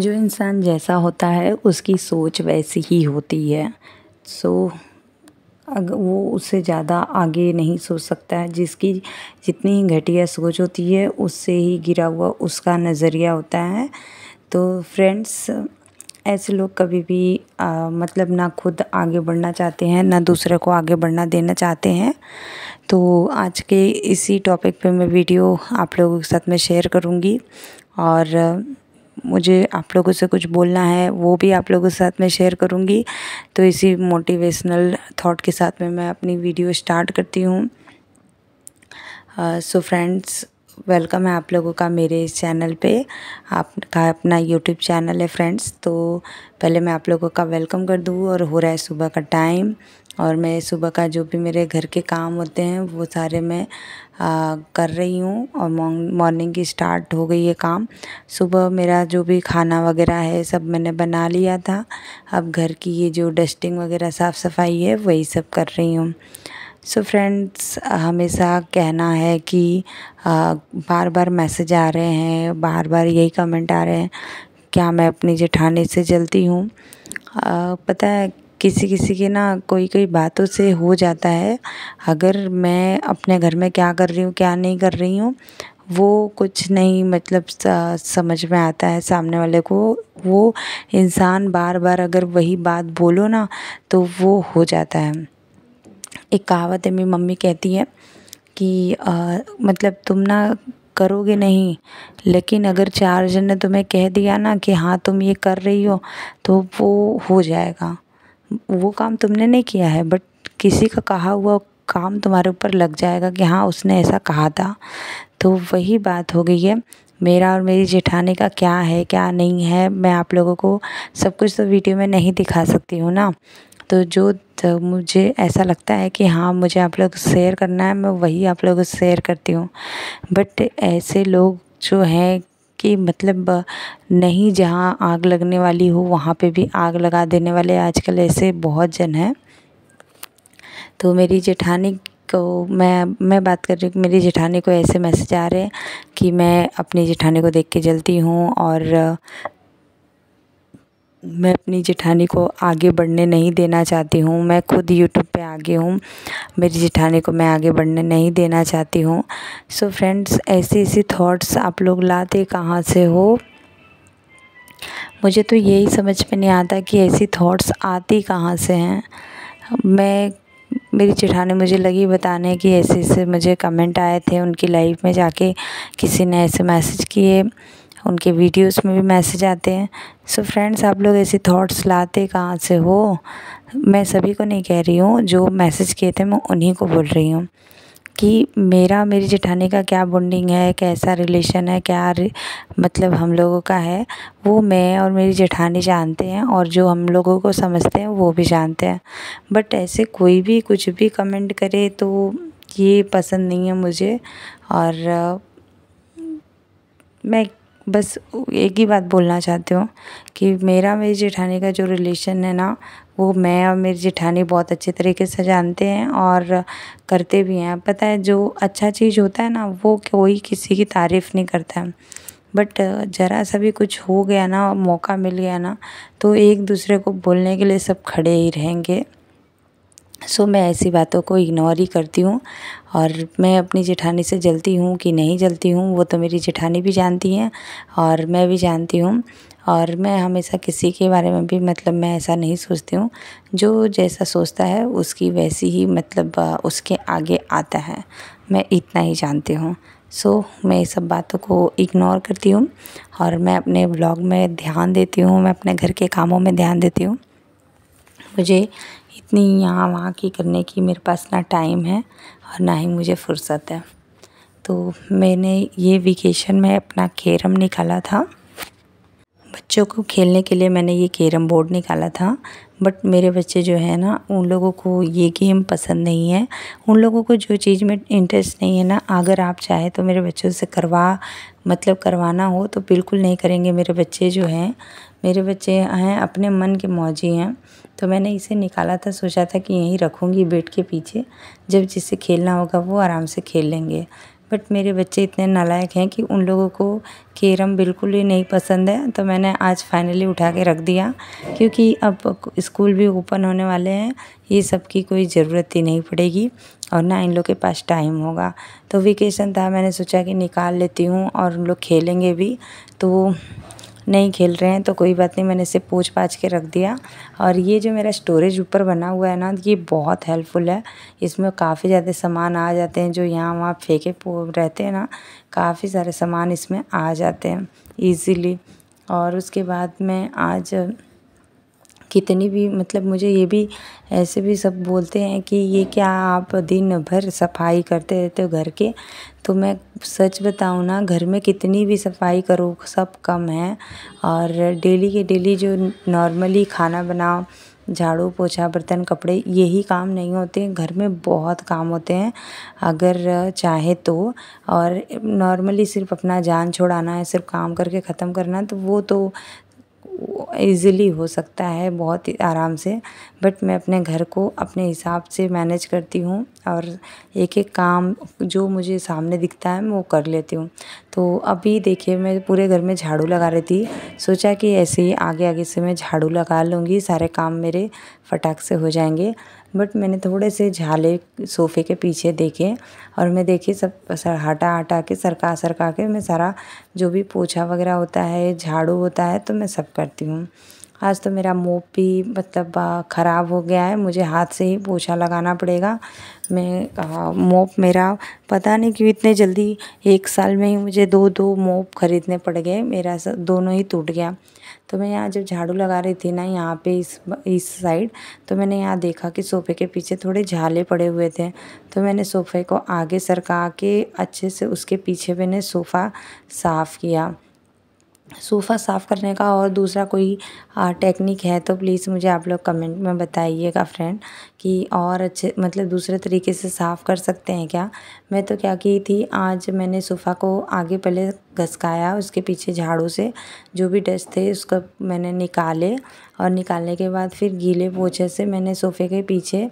जो इंसान जैसा होता है उसकी सोच वैसी ही होती है सो अगर वो उससे ज़्यादा आगे नहीं सोच सकता है जिसकी जितनी ही घटिया सोच होती है उससे ही गिरा हुआ उसका नज़रिया होता है तो फ्रेंड्स ऐसे लोग कभी भी आ, मतलब ना खुद आगे बढ़ना चाहते हैं ना दूसरे को आगे बढ़ना देना चाहते हैं तो आज के इसी टॉपिक पे मैं वीडियो आप लोगों के साथ में शेयर करूँगी और मुझे आप लोगों से कुछ बोलना है वो भी आप लोगों के साथ में शेयर करूँगी तो इसी मोटिवेशनल थॉट के साथ में मैं अपनी वीडियो स्टार्ट करती हूँ सो फ्रेंड्स वेलकम है आप लोगों का मेरे इस चैनल पे आपका अपना यूट्यूब चैनल है फ्रेंड्स तो पहले मैं आप लोगों का वेलकम कर दूँ और हो रहा है सुबह का टाइम और मैं सुबह का जो भी मेरे घर के काम होते हैं वो सारे मैं आ, कर रही हूँ और मॉर्निंग की स्टार्ट हो गई है काम सुबह मेरा जो भी खाना वगैरह है सब मैंने बना लिया था अब घर की ये जो डस्टिंग वगैरह साफ़ सफाई है वही सब कर रही हूँ सो so फ्रेंड्स हमेशा कहना है कि आ, बार बार मैसेज आ रहे हैं बार बार यही कमेंट आ रहे हैं क्या मैं अपनी जेठानी से जलती हूँ पता है किसी किसी के ना कोई कोई बातों से हो जाता है अगर मैं अपने घर में क्या कर रही हूँ क्या नहीं कर रही हूँ वो कुछ नहीं मतलब समझ में आता है सामने वाले को वो इंसान बार बार अगर वही बात बोलो ना तो वो हो जाता है एक कहावत है मेरी मम्मी कहती है कि मतलब तुम ना करोगे नहीं लेकिन अगर चार जन ने तुम्हें कह दिया ना कि हाँ तुम ये कर रही हो तो वो हो जाएगा वो काम तुमने नहीं किया है बट किसी का कहा हुआ काम तुम्हारे ऊपर लग जाएगा कि हाँ उसने ऐसा कहा था तो वही बात हो गई है मेरा और मेरी जेठानी का क्या है क्या नहीं है मैं आप लोगों को सब कुछ तो वीडियो में नहीं दिखा सकती हूँ ना तो जो मुझे ऐसा लगता है कि हाँ मुझे आप लोग शेयर करना है मैं वही आप लोगों को शेयर करती हूँ बट ऐसे लोग जो हैं कि मतलब नहीं जहाँ आग लगने वाली हो वहाँ पे भी आग लगा देने वाले आजकल ऐसे बहुत जन हैं तो मेरी जेठानी को मैं मैं बात कर रही हूँ मेरी जेठानी को ऐसे मैसेज आ रहे हैं कि मैं अपनी जेठानी को देख के जलती हूँ और मैं अपनी जेठानी को आगे बढ़ने नहीं देना चाहती हूँ मैं खुद यूट्यूब पे आगे हूँ मेरी जेठानी को मैं आगे बढ़ने नहीं देना चाहती हूँ सो फ्रेंड्स ऐसे ऐसे थॉट्स आप लोग लाते कहाँ से हो मुझे तो यही समझ में नहीं आता कि ऐसी थॉट्स आती कहाँ से हैं मैं मेरी चिठाने मुझे लगी बताने कि ऐसे ऐसे मुझे कमेंट आए थे उनकी लाइफ में जाके किसी ने ऐसे मैसेज किए उनके वीडियोस में भी मैसेज आते हैं सो फ्रेंड्स आप लोग ऐसे थॉट्स लाते कहाँ से हो मैं सभी को नहीं कह रही हूँ जो मैसेज किए थे मैं उन्हीं को बोल रही हूँ कि मेरा मेरी जेठानी का क्या बॉन्डिंग है कैसा रिलेशन है क्या मतलब हम लोगों का है वो मैं और मेरी जेठानी जानते हैं और जो हम लोगों को समझते हैं वो भी जानते हैं बट ऐसे कोई भी कुछ भी कमेंट करे तो ये पसंद नहीं है मुझे और मैं बस एक ही बात बोलना चाहती हूँ कि मेरा मेरी जेठानी का जो रिलेशन है ना वो मैं और मेरी जेठानी बहुत अच्छे तरीके से जानते हैं और करते भी हैं पता है जो अच्छा चीज़ होता है ना वो कोई किसी की तारीफ़ नहीं करता है बट ज़रा सा भी कुछ हो गया ना मौका मिल गया ना तो एक दूसरे को बोलने के लिए सब खड़े ही रहेंगे सो मैं ऐसी बातों को इग्नोर ही करती हूँ और मैं अपनी जेठानी से जलती हूँ कि नहीं जलती हूँ वो तो मेरी जेठानी भी जानती हैं और मैं भी जानती हूँ और मैं हमेशा किसी के बारे में भी मतलब मैं ऐसा नहीं सोचती हूँ जो जैसा सोचता है उसकी वैसी ही मतलब उसके आगे आता है मैं इतना ही जानती हूँ सो so, मैं ये सब बातों को इग्नोर करती हूँ और मैं अपने ब्लॉग में ध्यान देती हूँ मैं अपने घर के कामों में ध्यान देती हूँ मुझे इतनी यहाँ वहाँ की करने की मेरे पास ना टाइम है और ना ही मुझे फ़ुर्सत है तो मैंने ये वेकेशन में अपना कैरम निकाला था बच्चों को खेलने के लिए मैंने ये कैरम बोर्ड निकाला था बट मेरे बच्चे जो है ना उन लोगों को ये गेम पसंद नहीं है उन लोगों को जो चीज़ में इंटरेस्ट नहीं है ना अगर आप चाहे तो मेरे बच्चों से करवा मतलब करवाना हो तो बिल्कुल नहीं करेंगे मेरे बच्चे जो हैं मेरे बच्चे हैं अपने मन के मौजी हैं तो मैंने इसे निकाला था सोचा था कि यहीं रखूँगी बेड के पीछे जब जिसे खेलना होगा वो आराम से खेल लेंगे बट मेरे बच्चे इतने नालायक हैं कि उन लोगों को कैरम बिल्कुल ही नहीं पसंद है तो मैंने आज फाइनली उठा के रख दिया क्योंकि अब स्कूल भी ओपन होने वाले हैं ये सब की कोई ज़रूरत ही नहीं पड़ेगी और ना इन लोग के पास टाइम होगा तो वेकेशन था मैंने सोचा कि निकाल लेती हूँ और उन लोग खेलेंगे भी तो नहीं खेल रहे हैं तो कोई बात नहीं मैंने इसे पूछ पाछ के रख दिया और ये जो मेरा स्टोरेज ऊपर बना हुआ है ना ये बहुत हेल्पफुल है इसमें काफ़ी ज़्यादा सामान आ जाते हैं जो यहाँ वहाँ फेंके रहते हैं ना काफ़ी सारे सामान इसमें आ जाते हैं ईज़िली और उसके बाद मैं आज कितनी भी मतलब मुझे ये भी ऐसे भी सब बोलते हैं कि ये क्या आप दिन भर सफाई करते रहते हो घर के तो मैं सच बताऊँ ना घर में कितनी भी सफाई करो सब कम है और डेली के डेली जो नॉर्मली खाना बनाओ झाड़ू पोछा बर्तन कपड़े यही काम नहीं होते घर में बहुत काम होते हैं अगर चाहे तो और नॉर्मली सिर्फ अपना जान छोड़ाना है सिर्फ काम करके ख़त्म करना तो वो तो ईज़िली हो सकता है बहुत ही आराम से बट मैं अपने घर को अपने हिसाब से मैनेज करती हूँ और एक एक काम जो मुझे सामने दिखता है मैं वो कर लेती हूँ तो अभी देखिए मैं पूरे घर में झाड़ू लगा रही थी सोचा कि ऐसे ही आगे आगे से मैं झाड़ू लगा लूँगी सारे काम मेरे फटाक से हो जाएंगे बट मैंने थोड़े से झाले सोफ़े के पीछे देखे और मैं देखी सब सर हटा हटा के सरका सरका के मैं सारा जो भी पोछा वगैरह होता है झाड़ू होता है तो मैं सब करती हूँ आज तो मेरा मोप भी मतलब ख़राब हो गया है मुझे हाथ से ही पोछा लगाना पड़ेगा मैं मोप मेरा पता नहीं क्यों इतने जल्दी एक साल में ही मुझे दो दो मोप ख़रीदने पड़ गए मेरा दोनों ही टूट गया तो मैं यहाँ जब झाड़ू लगा रही थी ना यहाँ पे इस इस साइड तो मैंने यहाँ देखा कि सोफ़े के पीछे थोड़े झाले पड़े हुए थे तो मैंने सोफ़े को आगे सरका के अच्छे से उसके पीछे मैंने सोफ़ा साफ़ किया सोफ़ा साफ़ करने का और दूसरा कोई टेक्निक है तो प्लीज़ मुझे आप लोग कमेंट में बताइएगा फ्रेंड कि और अच्छे मतलब दूसरे तरीके से साफ़ कर सकते हैं क्या मैं तो क्या की थी आज मैंने सोफ़ा को आगे पहले घसकाया उसके पीछे झाड़ू से जो भी डस्ट थे उसको मैंने निकाले और निकालने के बाद फिर गीले पोछे से मैंने सोफ़े के पीछे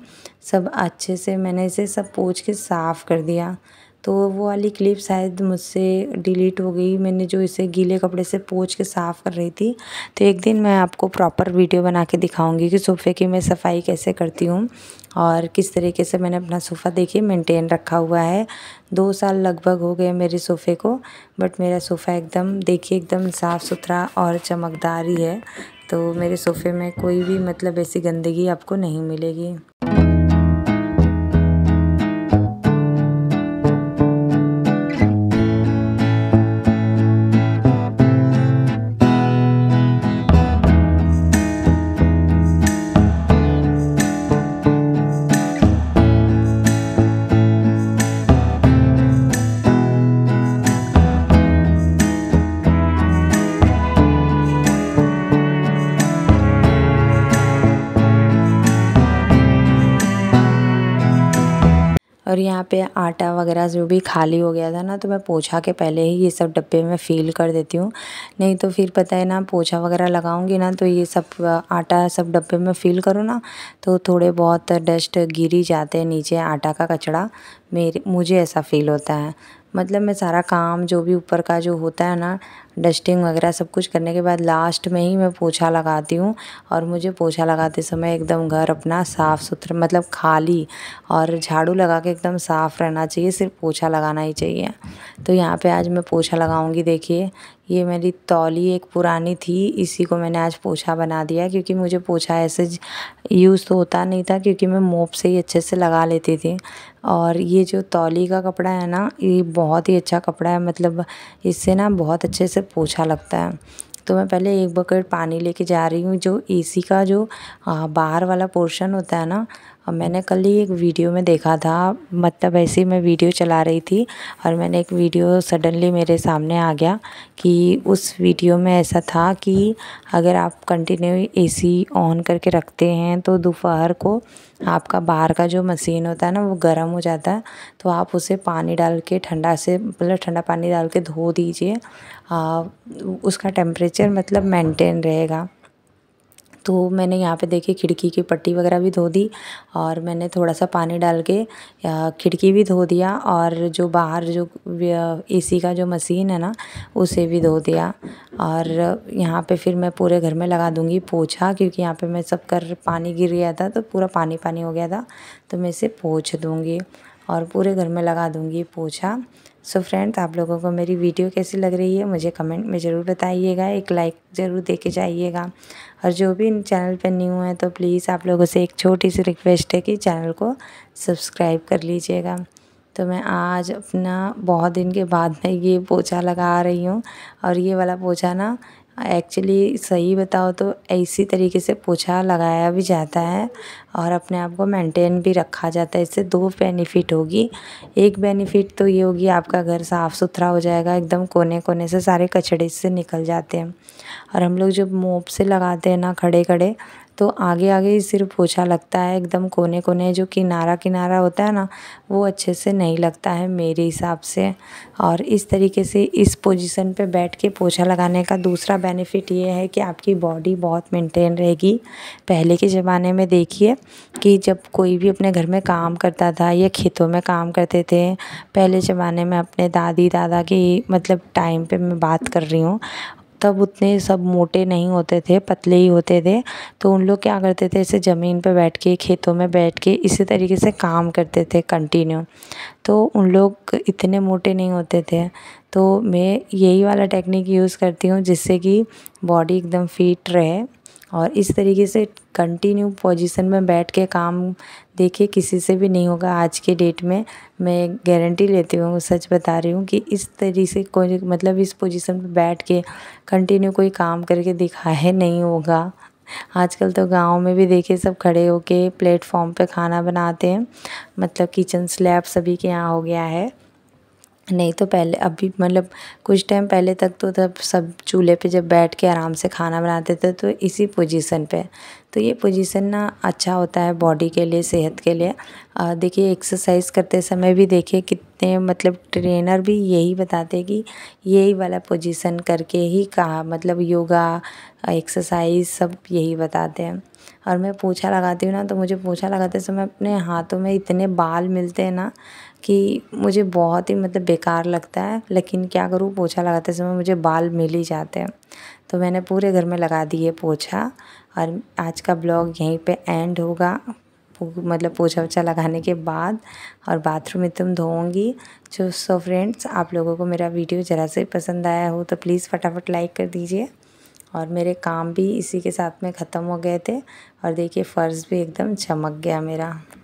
सब अच्छे से मैंने इसे सब पोछ के साफ़ कर दिया तो वो वाली क्लिप शायद मुझसे डिलीट हो गई मैंने जो इसे गीले कपड़े से पोछ के साफ़ कर रही थी तो एक दिन मैं आपको प्रॉपर वीडियो बना के दिखाऊंगी कि सोफ़े की मैं सफ़ाई कैसे करती हूँ और किस तरीके से मैंने अपना सोफ़ा देखिए मेंटेन रखा हुआ है दो साल लगभग हो गए मेरे सोफ़े को बट मेरा सोफ़ा एकदम देखिए एकदम साफ़ सुथरा और चमकदार ही है तो मेरे सोफ़े में कोई भी मतलब ऐसी गंदगी आपको नहीं मिलेगी आटा वगैरह जो भी खाली हो गया था ना तो मैं पोछा के पहले ही ये सब डब्बे में फ़ील कर देती हूँ नहीं तो फिर पता है ना पोछा वगैरह लगाऊंगी ना तो ये सब आटा सब डब्बे में फ़ील करो ना तो थोड़े बहुत डस्ट गिरी जाते हैं नीचे आटा का कचड़ा मेरे मुझे ऐसा फ़ील होता है मतलब मैं सारा काम जो भी ऊपर का जो होता है ना डस्टिंग वगैरह सब कुछ करने के बाद लास्ट में ही मैं पोछा लगाती हूँ और मुझे पोछा लगाते समय एकदम घर अपना साफ़ सुथरा मतलब खाली और झाड़ू लगा के एकदम साफ़ रहना चाहिए सिर्फ पोछा लगाना ही चाहिए तो यहाँ पे आज मैं पोछा लगाऊंगी देखिए ये मेरी तौली एक पुरानी थी इसी को मैंने आज पोछा बना दिया क्योंकि मुझे पोछा ऐसे यूज़ तो होता नहीं था क्योंकि मैं मोप से ही अच्छे से लगा लेती थी और ये जो तौली का कपड़ा है ना ये बहुत ही अच्छा कपड़ा है मतलब इससे ना बहुत अच्छे से पोछा लगता है तो मैं पहले एक बकेट पानी लेके जा रही हूँ जो एसी का जो बाहर वाला पोर्शन होता है ना और मैंने कल ही एक वीडियो में देखा था मतलब ऐसे ही मैं वीडियो चला रही थी और मैंने एक वीडियो सडनली मेरे सामने आ गया कि उस वीडियो में ऐसा था कि अगर आप कंटिन्यू एसी ऑन करके रखते हैं तो दोपहर को आपका बाहर का जो मशीन होता है ना वो गर्म हो जाता है तो आप उसे पानी डाल के ठंडा से मतलब ठंडा पानी डाल के धो दीजिए उसका टेम्परेचर मतलब मेंटेन रहेगा तो मैंने यहाँ पे देखे खिड़की की पट्टी वगैरह भी धो दी और मैंने थोड़ा सा पानी डाल के खिड़की भी धो दिया और जो बाहर जो एसी का जो मशीन है ना उसे भी धो दिया और यहाँ पे फिर मैं पूरे घर में लगा दूँगी पोछा क्योंकि यहाँ पे मैं सब कर पानी गिर गया था तो पूरा पानी पानी हो गया था तो मैं इसे पोछ दूँगी और पूरे घर में लगा दूँगी पोछा सो so फ्रेंड्स आप लोगों को मेरी वीडियो कैसी लग रही है मुझे कमेंट में ज़रूर बताइएगा एक लाइक ज़रूर दे के जाइएगा और जो भी चैनल पर न्यू है तो प्लीज़ आप लोगों से एक छोटी सी रिक्वेस्ट है कि चैनल को सब्सक्राइब कर लीजिएगा तो मैं आज अपना बहुत दिन के बाद में ये पोछा लगा रही हूँ और ये वाला पोछा ना एक्चुअली सही बताओ तो इसी तरीके से पोछा लगाया भी जाता है और अपने आप को मेंटेन भी रखा जाता है इससे दो बेनिफिट होगी एक बेनिफिट तो ये होगी आपका घर साफ़ सुथरा हो जाएगा एकदम कोने कोने से सारे कचड़े से निकल जाते हैं और हम लोग जब मोप से लगाते हैं ना खड़े खड़े तो आगे आगे ही सिर्फ पोछा लगता है एकदम कोने कोने जो किनारा किनारा होता है ना वो अच्छे से नहीं लगता है मेरे हिसाब से और इस तरीके से इस पोजीशन पे बैठ के पोछा लगाने का दूसरा बेनिफिट ये है कि आपकी बॉडी बहुत मेंटेन रहेगी पहले के ज़माने में देखिए कि जब कोई भी अपने घर में काम करता था या खेतों में काम करते थे पहले ज़माने में अपने दादी दादा की मतलब टाइम पर मैं बात कर रही हूँ तब उतने सब मोटे नहीं होते थे पतले ही होते थे तो उन लोग क्या करते थे ऐसे ज़मीन पर बैठ के खेतों में बैठ के इसी तरीके से काम करते थे कंटिन्यू तो उन लोग इतने मोटे नहीं होते थे तो मैं यही वाला टेक्निक यूज़ करती हूँ जिससे कि बॉडी एकदम फिट रहे और इस तरीके से कंटिन्यू पोजीशन में बैठ के काम देखे किसी से भी नहीं होगा आज के डेट में मैं गारंटी लेती हूँ सच बता रही हूँ कि इस तरीके से कोई मतलब इस पोजीशन पर बैठ के कंटिन्यू कोई काम करके दिखा है नहीं होगा आजकल तो गांव में भी देखे सब खड़े होके प्लेटफॉर्म पे खाना बनाते हैं मतलब किचन स्लैब सभी के यहाँ हो गया है नहीं तो पहले अभी मतलब कुछ टाइम पहले तक तो तब सब चूल्हे पे जब बैठ के आराम से खाना बनाते थे तो इसी पोजीशन पे तो ये पोजीशन ना अच्छा होता है बॉडी के लिए सेहत के लिए देखिए एक्सरसाइज करते समय भी देखिए कितने मतलब ट्रेनर भी यही बताते कि यही वाला पोजीशन करके ही कहा मतलब योगा एक्सरसाइज सब यही बताते हैं और मैं पूछा लगाती हूँ ना तो मुझे पूछा लगाते समय अपने हाथों में इतने बाल मिलते हैं ना कि मुझे बहुत ही मतलब बेकार लगता है लेकिन क्या करूँ पोछा लगाते समय मुझे बाल मिल ही जाते हैं तो मैंने पूरे घर में लगा दिए पोछा और आज का ब्लॉग यहीं पे एंड होगा मतलब पोछा वोछा लगाने के बाद और बाथरूम में तुम धोऊंगी जो सो फ्रेंड्स आप लोगों को मेरा वीडियो ज़रा से पसंद आया हो तो प्लीज़ फटाफट लाइक कर दीजिए और मेरे काम भी इसी के साथ में ख़त्म हो गए थे और देखिए फ़र्ज भी एकदम चमक गया मेरा